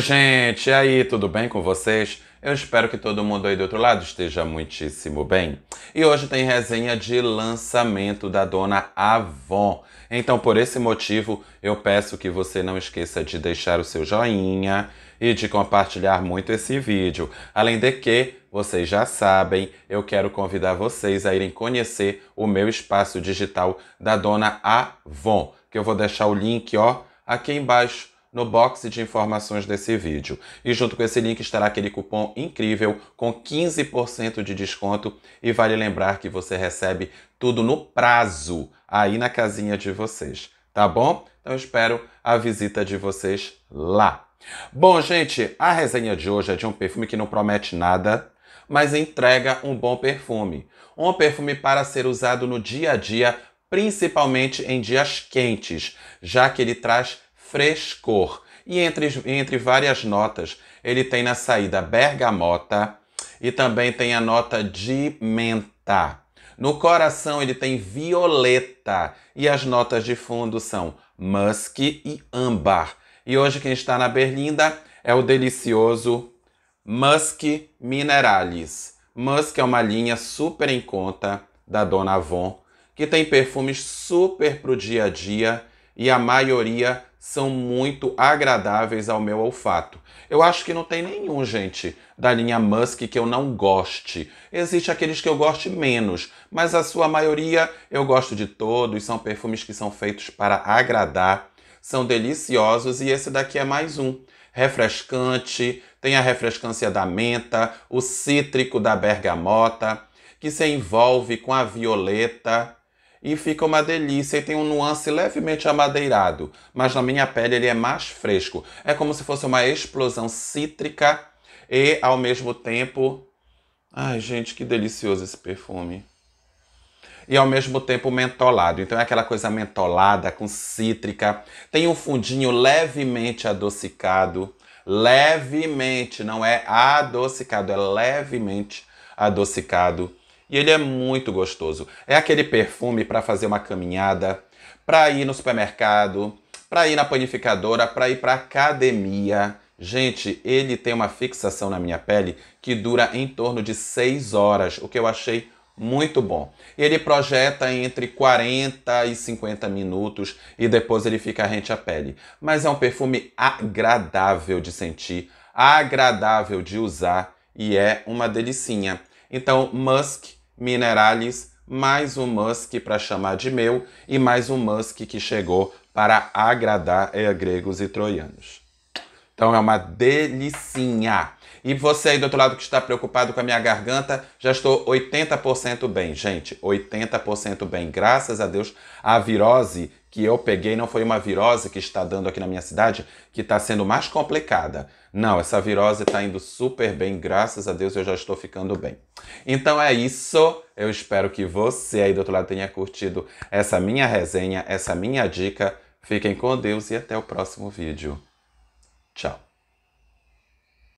gente, e aí, tudo bem com vocês? Eu espero que todo mundo aí do outro lado esteja muitíssimo bem. E hoje tem resenha de lançamento da dona Avon. Então, por esse motivo, eu peço que você não esqueça de deixar o seu joinha e de compartilhar muito esse vídeo. Além de que, vocês já sabem, eu quero convidar vocês a irem conhecer o meu espaço digital da dona Avon, que eu vou deixar o link, ó, aqui embaixo no box de informações desse vídeo. E junto com esse link estará aquele cupom incrível com 15% de desconto e vale lembrar que você recebe tudo no prazo aí na casinha de vocês, tá bom? Então espero a visita de vocês lá. Bom, gente, a resenha de hoje é de um perfume que não promete nada, mas entrega um bom perfume. Um perfume para ser usado no dia a dia, principalmente em dias quentes, já que ele traz frescor. E entre, entre várias notas, ele tem na saída bergamota e também tem a nota de menta. No coração ele tem violeta e as notas de fundo são musk e âmbar. E hoje quem está na Berlinda é o delicioso Musk Mineralis. Musk é uma linha super em conta da Dona Avon que tem perfumes super pro dia a dia e a maioria são muito agradáveis ao meu olfato. Eu acho que não tem nenhum, gente, da linha Musk que eu não goste. Existe aqueles que eu goste menos, mas a sua maioria eu gosto de todos. São perfumes que são feitos para agradar, são deliciosos e esse daqui é mais um. Refrescante, tem a refrescância da menta, o cítrico da bergamota, que se envolve com a violeta, e fica uma delícia e tem um nuance levemente amadeirado, mas na minha pele ele é mais fresco. É como se fosse uma explosão cítrica e ao mesmo tempo. Ai, gente, que delicioso esse perfume. E ao mesmo tempo mentolado. Então é aquela coisa mentolada com cítrica. Tem um fundinho levemente adocicado. Levemente, não é adocicado, é levemente adocicado e ele é muito gostoso. É aquele perfume para fazer uma caminhada, para ir no supermercado, para ir na panificadora, para ir para academia. Gente, ele tem uma fixação na minha pele que dura em torno de 6 horas, o que eu achei muito bom. Ele projeta entre 40 e 50 minutos e depois ele fica rente à pele. Mas é um perfume agradável de sentir, agradável de usar e é uma delicinha. Então, Musk Minerales, mais um Musk para chamar de meu e mais um Musk que chegou para agradar a é, gregos e troianos. Então é uma delicinha. E você aí do outro lado que está preocupado com a minha garganta, já estou 80% bem, gente. 80% bem. Graças a Deus, a virose que eu peguei não foi uma virose que está dando aqui na minha cidade, que está sendo mais complicada. Não, essa virose está indo super bem, graças a Deus eu já estou ficando bem. Então é isso. Eu espero que você aí do outro lado tenha curtido essa minha resenha, essa minha dica. Fiquem com Deus e até o próximo vídeo. Tchau.